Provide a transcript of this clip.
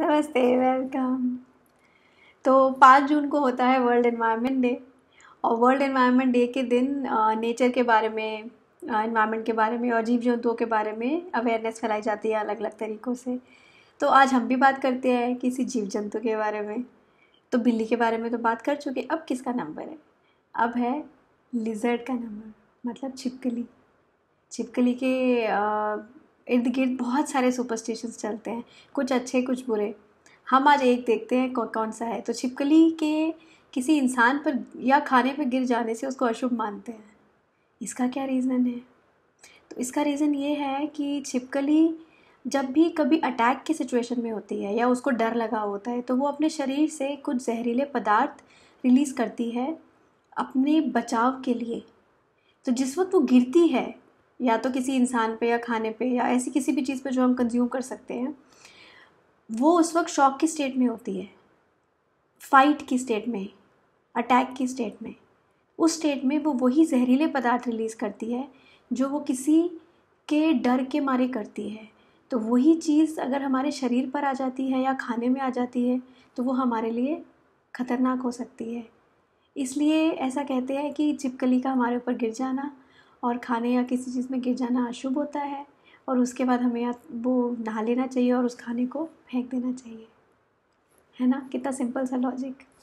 नमस्ते वेलकम तो पाँच जून को होता है वर्ल्ड इन्वायरमेंट डे और वर्ल्ड इन्वायरमेंट डे के दिन नेचर के बारे में इन्वायरमेंट के बारे में और जीव जंतुओं के बारे में अवेयरनेस फैलाई जाती है अलग अलग तरीक़ों से तो आज हम भी बात करते हैं किसी जीव जंतु के बारे में तो बिल्ली के बारे में तो बात कर चुके अब किसका नंबर है अब है लिजर्ड का नंबर मतलब छिपकली छिपकली के इर्द गिर्द बहुत सारे सुपरस्टिशन चलते हैं कुछ अच्छे कुछ बुरे हम आज एक देखते हैं कौ, कौन सा है तो छिपकली के किसी इंसान पर या खाने पर गिर जाने से उसको अशुभ मानते हैं इसका क्या रीज़न है तो इसका रीज़न ये है कि छिपकली जब भी कभी अटैक की सिचुएशन में होती है या उसको डर लगा होता है तो वो अपने शरीर से कुछ जहरीले पदार्थ रिलीज़ करती है अपने बचाव के लिए तो जिस वक्त वो गिरती है या तो किसी इंसान पे या खाने पे या ऐसी किसी भी चीज़ पे जो हम कंज्यूम कर सकते हैं वो उस वक्त शॉक की स्टेट में होती है फाइट की स्टेट में अटैक की स्टेट में उस स्टेट में वो वही जहरीले पदार्थ रिलीज़ करती है जो वो किसी के डर के मारे करती है तो वही चीज़ अगर हमारे शरीर पर आ जाती है या खाने में आ जाती है तो वो हमारे लिए ख़तरनाक हो सकती है इसलिए ऐसा कहते हैं कि छिपकली का हमारे ऊपर गिर जाना और खाने या किसी चीज़ में गिर जाना अशुभ होता है और उसके बाद हमें वो नहा लेना चाहिए और उस खाने को फेंक देना चाहिए है ना कितना सिंपल सा लॉजिक